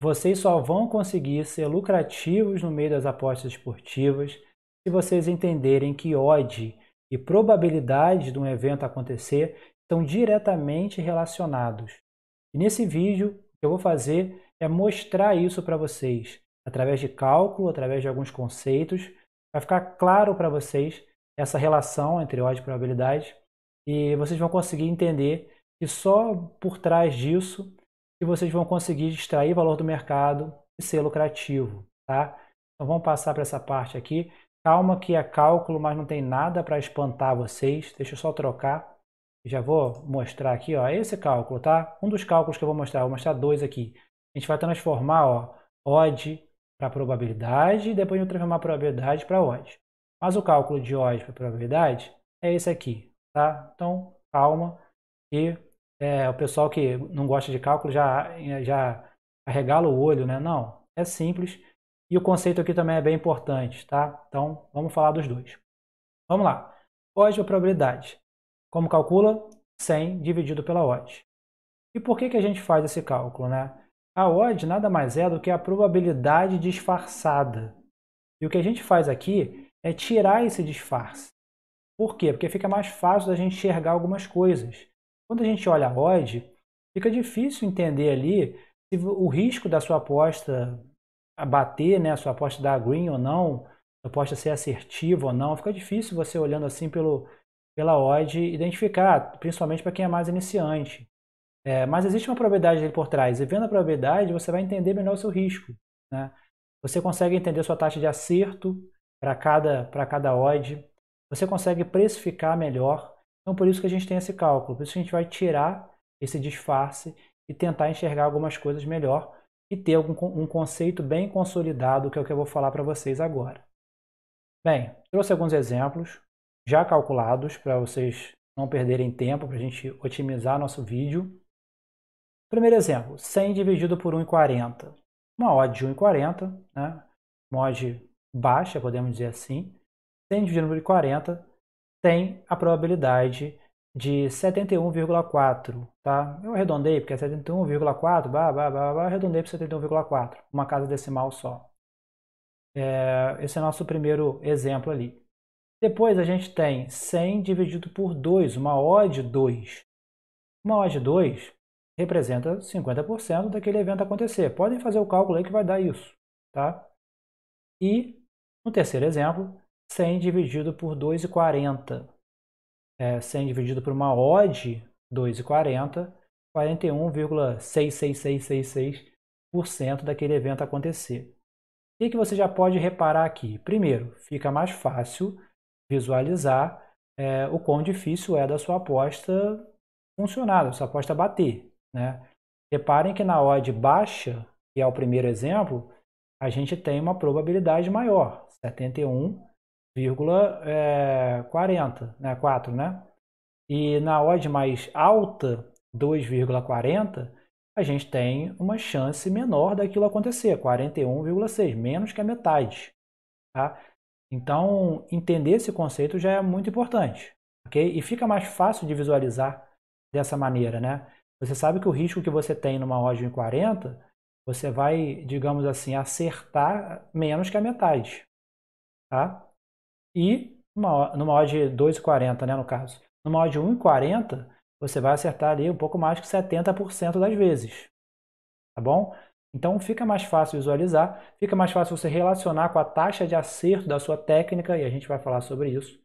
Vocês só vão conseguir ser lucrativos no meio das apostas esportivas se vocês entenderem que odd e probabilidade de um evento acontecer estão diretamente relacionados. E nesse vídeo, o que eu vou fazer é mostrar isso para vocês, através de cálculo, através de alguns conceitos, vai ficar claro para vocês essa relação entre odd e probabilidade e vocês vão conseguir entender que só por trás disso e vocês vão conseguir extrair valor do mercado e ser lucrativo, tá? Então vamos passar para essa parte aqui. Calma que é cálculo, mas não tem nada para espantar vocês. Deixa eu só trocar. Já vou mostrar aqui, ó, esse cálculo, tá? Um dos cálculos que eu vou mostrar, vou mostrar dois aqui. A gente vai transformar, ó, odd para probabilidade e depois vou transformar a probabilidade para odd. Mas o cálculo de odd para probabilidade é esse aqui, tá? Então, calma e é, o pessoal que não gosta de cálculo já, já arregala o olho, né? Não, é simples. E o conceito aqui também é bem importante, tá? Então, vamos falar dos dois. Vamos lá. Odds de probabilidade. Como calcula? 100 dividido pela odds. E por que, que a gente faz esse cálculo, né? A odd nada mais é do que a probabilidade disfarçada. E o que a gente faz aqui é tirar esse disfarce. Por quê? Porque fica mais fácil da gente enxergar algumas coisas. Quando a gente olha a odd, fica difícil entender ali se o risco da sua aposta a bater, né, a sua aposta dar green ou não, a aposta ser assertiva ou não, fica difícil você olhando assim pelo, pela odd identificar, principalmente para quem é mais iniciante. É, mas existe uma probabilidade ali por trás, e vendo a probabilidade você vai entender melhor o seu risco. Né? Você consegue entender sua taxa de acerto para cada, pra cada odd, você consegue precificar melhor então, por isso que a gente tem esse cálculo. Por isso que a gente vai tirar esse disfarce e tentar enxergar algumas coisas melhor e ter algum, um conceito bem consolidado, que é o que eu vou falar para vocês agora. Bem, trouxe alguns exemplos já calculados para vocês não perderem tempo, para a gente otimizar nosso vídeo. Primeiro exemplo, 100 dividido por 1,40. Uma odd de 1,40, né? uma odd baixa, podemos dizer assim. 100 dividido por 40 tem a probabilidade de 71,4, tá? Eu arredondei, porque é 71,4, blá, blá, blá, blá, arredondei para 71,4, uma casa decimal só. É, esse é nosso primeiro exemplo ali. Depois a gente tem 100 dividido por 2, uma O de 2. Uma O de 2 representa 50% daquele evento acontecer. Podem fazer o cálculo aí que vai dar isso, tá? E, no terceiro exemplo, 100 dividido por 2,40. É, 100 dividido por uma odd, 2,40, 41,66666% daquele evento acontecer. O que, você já pode reparar aqui? Primeiro, fica mais fácil visualizar é, o quão difícil é da sua aposta funcionar, da sua aposta bater. Né? Reparem que na odd baixa, que é o primeiro exemplo, a gente tem uma probabilidade maior, 71 2,40, é, né? 4, né? E na odd mais alta, 2,40, a gente tem uma chance menor daquilo acontecer, 41,6, menos que a metade. Tá? Então, entender esse conceito já é muito importante, ok? E fica mais fácil de visualizar dessa maneira, né? Você sabe que o risco que você tem numa odd em 40, você vai, digamos assim, acertar menos que a metade, tá? E no numa de 2,40, né, no caso, numa de 1,40, você vai acertar ali um pouco mais que 70% das vezes, tá bom? Então fica mais fácil visualizar, fica mais fácil você relacionar com a taxa de acerto da sua técnica, e a gente vai falar sobre isso.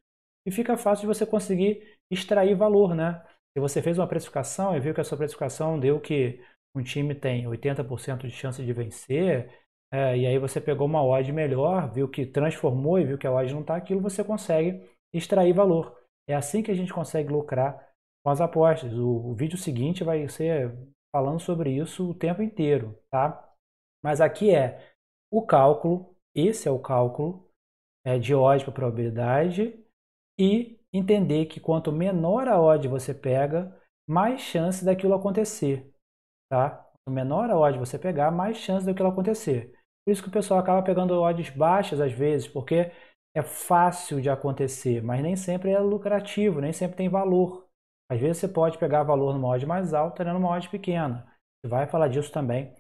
E fica fácil você conseguir extrair valor, né? Se você fez uma precificação e viu que a sua precificação deu que um time tem 80% de chance de vencer é, e aí você pegou uma odd melhor, viu que transformou e viu que a odd não está aquilo, você consegue extrair valor. É assim que a gente consegue lucrar com as apostas. O, o vídeo seguinte vai ser falando sobre isso o tempo inteiro, tá? Mas aqui é o cálculo, esse é o cálculo é, de odd para probabilidade e entender que quanto menor a odd você pega, mais chance daquilo acontecer, tá? Quanto menor a odd você pegar, mais chance daquilo acontecer. Por isso que o pessoal acaba pegando odds baixas às vezes, porque é fácil de acontecer, mas nem sempre é lucrativo, nem sempre tem valor. Às vezes você pode pegar valor numa odd mais alta, né, numa odd pequena. Você vai falar disso também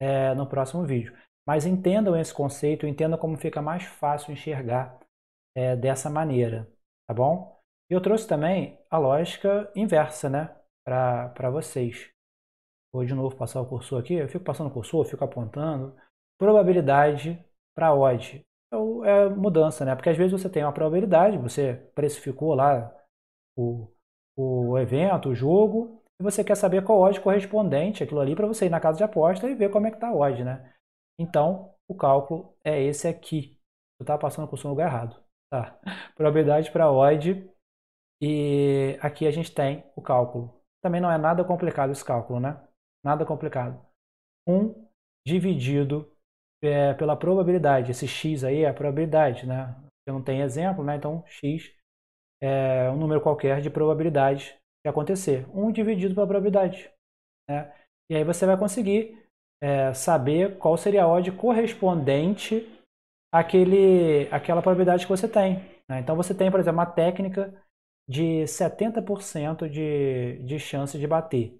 é, no próximo vídeo. Mas entendam esse conceito, entendam como fica mais fácil enxergar é, dessa maneira, tá bom? E eu trouxe também a lógica inversa, né, para vocês. Vou de novo passar o cursor aqui, eu fico passando o cursor, fico apontando probabilidade para odd. é, é mudança, né? Porque às vezes você tem uma probabilidade, você precificou lá o, o evento, o jogo, e você quer saber qual odd correspondente aquilo ali para você ir na casa de aposta e ver como é que está a odd, né? Então, o cálculo é esse aqui. eu tá passando por um lugar errado, tá? Probabilidade para odd e aqui a gente tem o cálculo. Também não é nada complicado esse cálculo, né? Nada complicado. 1 dividido é, pela probabilidade. Esse x aí é a probabilidade, né? Eu não tenho exemplo, né? Então x é um número qualquer de probabilidade de acontecer. 1 dividido pela probabilidade. Né? E aí você vai conseguir é, saber qual seria a odd correspondente àquele, àquela probabilidade que você tem. Né? Então você tem, por exemplo, uma técnica de 70% de, de chance de bater.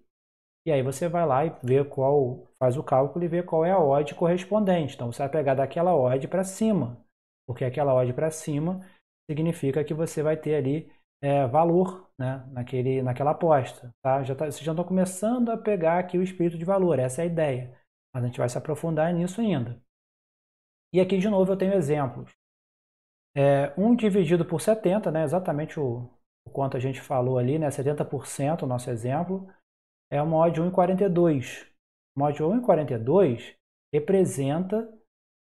E aí você vai lá e vê qual, faz o cálculo e vê qual é a odd correspondente. Então você vai pegar daquela odd para cima, porque aquela odd para cima significa que você vai ter ali é, valor né, naquele, naquela aposta. Tá? Já tá, vocês já estão começando a pegar aqui o espírito de valor, essa é a ideia. Mas a gente vai se aprofundar nisso ainda. E aqui de novo eu tenho exemplos. É, 1 um dividido por 70, né, exatamente o, o quanto a gente falou ali, né, 70% o nosso exemplo é o mod 1,42. Uma odd 1,42 representa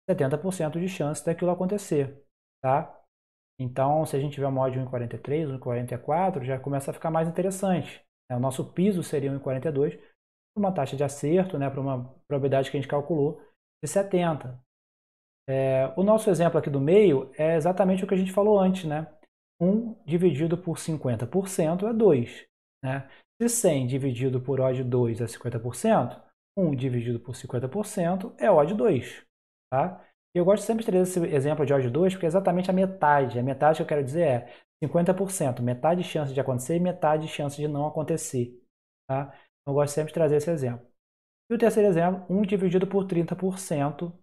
70% de chance daquilo acontecer, tá? Então, se a gente tiver uma odd 1,43, 1,44, já começa a ficar mais interessante. Né? O nosso piso seria 1,42 para uma taxa de acerto, né? para uma probabilidade que a gente calculou de 70. É, o nosso exemplo aqui do meio é exatamente o que a gente falou antes, né? 1 dividido por 50% é 2. Né? Se 100 dividido por O 2 é 50%, 1 dividido por 50% é O 2. Tá? Eu gosto sempre de trazer esse exemplo de O 2 porque é exatamente a metade. A metade que eu quero dizer é 50%, metade chance de acontecer e metade chance de não acontecer. Tá? Então, eu gosto sempre de trazer esse exemplo. E o terceiro exemplo, 1 dividido por 30%.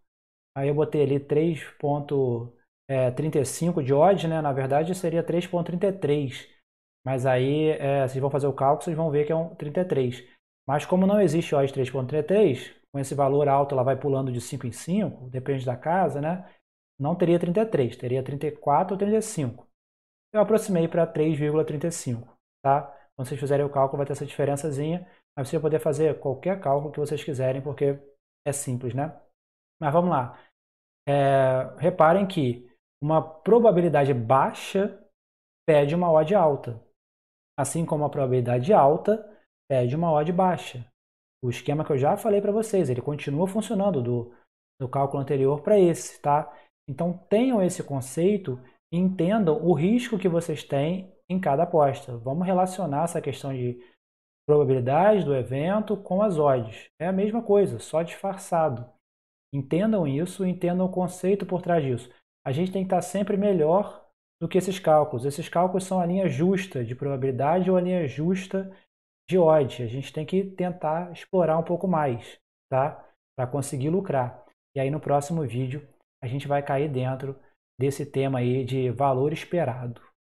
Aí eu botei ali 3.35 é, de odds, né? Na verdade seria 3.33. Mas aí, é, vocês vão fazer o cálculo, vocês vão ver que é um 33. Mas como não existe OS 3.33, com esse valor alto ela vai pulando de 5 em 5, depende da casa, né? Não teria 33, teria 34 ou 35. Eu aproximei para 3,35, tá? Quando vocês fizerem o cálculo vai ter essa diferençazinha, mas você vai poder fazer qualquer cálculo que vocês quiserem, porque é simples, né? Mas vamos lá. É, reparem que uma probabilidade baixa pede uma odd alta assim como a probabilidade alta pede uma odd baixa. O esquema que eu já falei para vocês, ele continua funcionando do, do cálculo anterior para esse, tá? Então tenham esse conceito e entendam o risco que vocês têm em cada aposta. Vamos relacionar essa questão de probabilidade do evento com as odds. É a mesma coisa, só disfarçado. Entendam isso, entendam o conceito por trás disso. A gente tem que estar sempre melhor do que esses cálculos. Esses cálculos são a linha justa de probabilidade ou a linha justa de odds. A gente tem que tentar explorar um pouco mais, tá? Para conseguir lucrar. E aí no próximo vídeo a gente vai cair dentro desse tema aí de valor esperado.